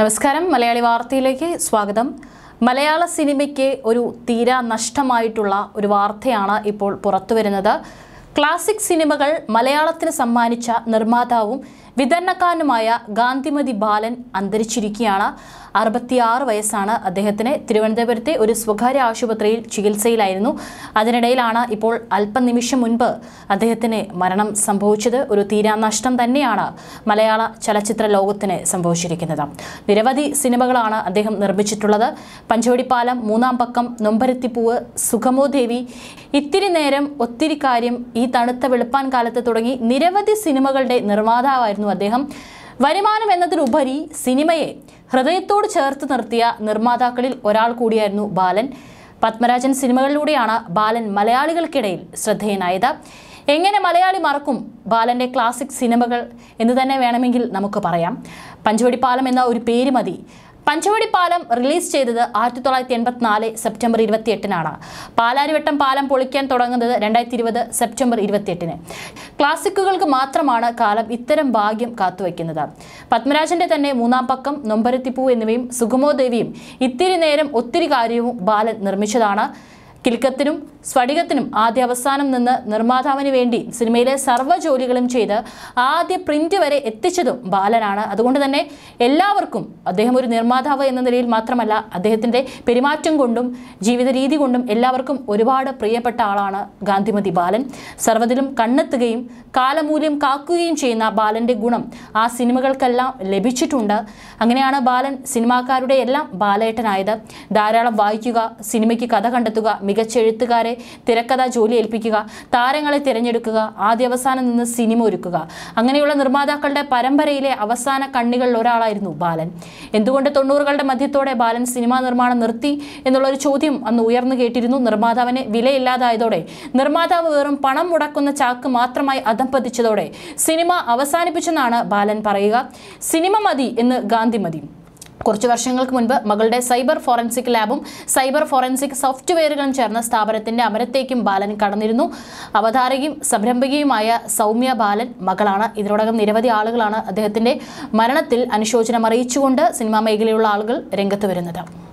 നമസ്കാരം മലയാളി വാർത്തയിലേക്ക് സ്വാഗതം മലയാള സിനിമയ്ക്ക് ഒരു തീരാ നഷ്ടമായിട്ടുള്ള ഒരു വാർത്തയാണ് ഇപ്പോൾ പുറത്തു വരുന്നത് ക്ലാസിക് സിനിമകൾ മലയാളത്തിന് സമ്മാനിച്ച നിർമ്മാതാവും വിതരണക്കാരനുമായ ഗാന്ധിമതി ബാലൻ അന്തരിച്ചിരിക്കുകയാണ് അറുപത്തിയാറ് വയസ്സാണ് അദ്ദേഹത്തിന് തിരുവനന്തപുരത്തെ ഒരു സ്വകാര്യ ആശുപത്രിയിൽ ചികിത്സയിലായിരുന്നു അതിനിടയിലാണ് ഇപ്പോൾ അല്പനിമിഷം മുൻപ് അദ്ദേഹത്തിന് മരണം സംഭവിച്ചത് ഒരു തീരാനഷ്ടം തന്നെയാണ് മലയാള ചലച്ചിത്ര ലോകത്തിന് സംഭവിച്ചിരിക്കുന്നത് നിരവധി സിനിമകളാണ് അദ്ദേഹം നിർമ്മിച്ചിട്ടുള്ളത് പഞ്ചവടിപ്പാലം മൂന്നാം പക്കം നൊമ്പരത്തിപ്പൂവ് സുഖമോദേവി ഇത്തിരി നേരം ഒത്തിരി കാര്യം ഈ തണുത്ത വെളുപ്പാൻ കാലത്ത് തുടങ്ങി നിരവധി സിനിമകളുടെ നിർമ്മാതാവായിരുന്നു അദ്ദേഹം വരുമാനം എന്നതിലുപരി സിനിമയെ ഹൃദയത്തോട് ചേർത്ത് നിർത്തിയ നിർമ്മാതാക്കളിൽ ഒരാൾ കൂടിയായിരുന്നു ബാലൻ പത്മരാജൻ സിനിമകളിലൂടെയാണ് ബാലൻ മലയാളികൾക്കിടയിൽ ശ്രദ്ധേയനായത് എങ്ങനെ മലയാളി മറക്കും ബാലൻ്റെ ക്ലാസിക് സിനിമകൾ എന്ന് തന്നെ വേണമെങ്കിൽ നമുക്ക് പറയാം പഞ്ചവടിപ്പാലം എന്ന ഒരു പേര് മതി പഞ്ചവടി പാലം റിലീസ് ചെയ്തത് ആയിരത്തി തൊള്ളായിരത്തി എൺപത്തിനാല് സെപ്റ്റംബർ ഇരുപത്തിയെട്ടിനാണ് പാലാരിവട്ടം പാലം പൊളിക്കാൻ തുടങ്ങുന്നത് രണ്ടായിരത്തി ഇരുപത് സെപ്റ്റംബർ ഇരുപത്തിയെട്ടിന് ക്ലാസിക്കുകൾക്ക് മാത്രമാണ് കാലം ഇത്തരം ഭാഗ്യം കാത്തുവയ്ക്കുന്നത് പത്മരാജന്റെ തന്നെ മൂന്നാം പക്കം നൊമ്പരത്തിപ്പൂ എന്നിവയും സുഗമോദേവിയും ഇത്തിരി നേരം ഒത്തിരി കാര്യവും ബാലൻ നിർമ്മിച്ചതാണ് കിൽക്കത്തിനും സ്ഫടികത്തിനും ആദ്യ അവസാനം നിന്ന് നിർമ്മാതാവിന് വേണ്ടി സിനിമയിലെ സർവ്വ ജോലികളും ചെയ്ത് ആദ്യ പ്രിന്റ് വരെ എത്തിച്ചതും ബാലനാണ് അതുകൊണ്ട് തന്നെ എല്ലാവർക്കും അദ്ദേഹം ഒരു നിർമ്മാതാവ് എന്ന നിലയിൽ മാത്രമല്ല അദ്ദേഹത്തിൻ്റെ പെരുമാറ്റം കൊണ്ടും ജീവിത രീതി കൊണ്ടും എല്ലാവർക്കും ഒരുപാട് പ്രിയപ്പെട്ട ആളാണ് ഗാന്ധിമതി ബാലൻ സർവ്വത്തിലും കണ്ണെത്തുകയും കാലമൂല്യം കാക്കുകയും ചെയ്യുന്ന ബാലൻ്റെ ഗുണം ആ സിനിമകൾക്കെല്ലാം ലഭിച്ചിട്ടുണ്ട് അങ്ങനെയാണ് ബാലൻ സിനിമാക്കാരുടെ എല്ലാം ബാലേട്ടനായത് ധാരാളം വായിക്കുക സിനിമയ്ക്ക് കഥ കണ്ടെത്തുക മികച്ച എഴുത്തുകാരെ തിരക്കഥ ജോലി ഏൽപ്പിക്കുക താരങ്ങളെ തിരഞ്ഞെടുക്കുക അവസാനം നിന്ന് സിനിമ ഒരുക്കുക അങ്ങനെയുള്ള നിർമ്മാതാക്കളുടെ പരമ്പരയിലെ അവസാന കണ്ണികളിൽ ഒരാളായിരുന്നു ബാലൻ എന്തുകൊണ്ട് തൊണ്ണൂറുകളുടെ മധ്യത്തോടെ ബാലൻ സിനിമാ നിർമ്മാണം നിർത്തി എന്നുള്ളൊരു ചോദ്യം അന്ന് ഉയർന്നു കേട്ടിരുന്നു നിർമ്മാതാവിനെ വിലയില്ലാതായതോടെ നിർമ്മാതാവ് വെറും പണം മുടക്കുന്ന ചാക്ക് മാത്രമായി അധംപതിച്ചതോടെ സിനിമ അവസാനിപ്പിച്ചെന്നാണ് ബാലൻ പറയുക സിനിമ മതി എന്ന് ഗാന്ധി മതി കുറച്ച് വർഷങ്ങൾക്ക് മുൻപ് മകളുടെ സൈബർ ഫോറൻസിക് ലാബും സൈബർ ഫോറൻസിക് സോഫ്റ്റ്വെയറുകളും ചേർന്ന സ്ഥാപനത്തിന്റെ അമരത്തേക്കും ബാലൻ കടന്നിരുന്നു അവതാരകയും സംരംഭകയുമായ സൗമ്യ ബാലൻ മകളാണ് ഇതിനോടകം നിരവധി ആളുകളാണ് അദ്ദേഹത്തിന്റെ മരണത്തിൽ അനുശോചനം അറിയിച്ചുകൊണ്ട് സിനിമാ മേഖലയിലുള്ള ആളുകൾ രംഗത്ത് വരുന്നത്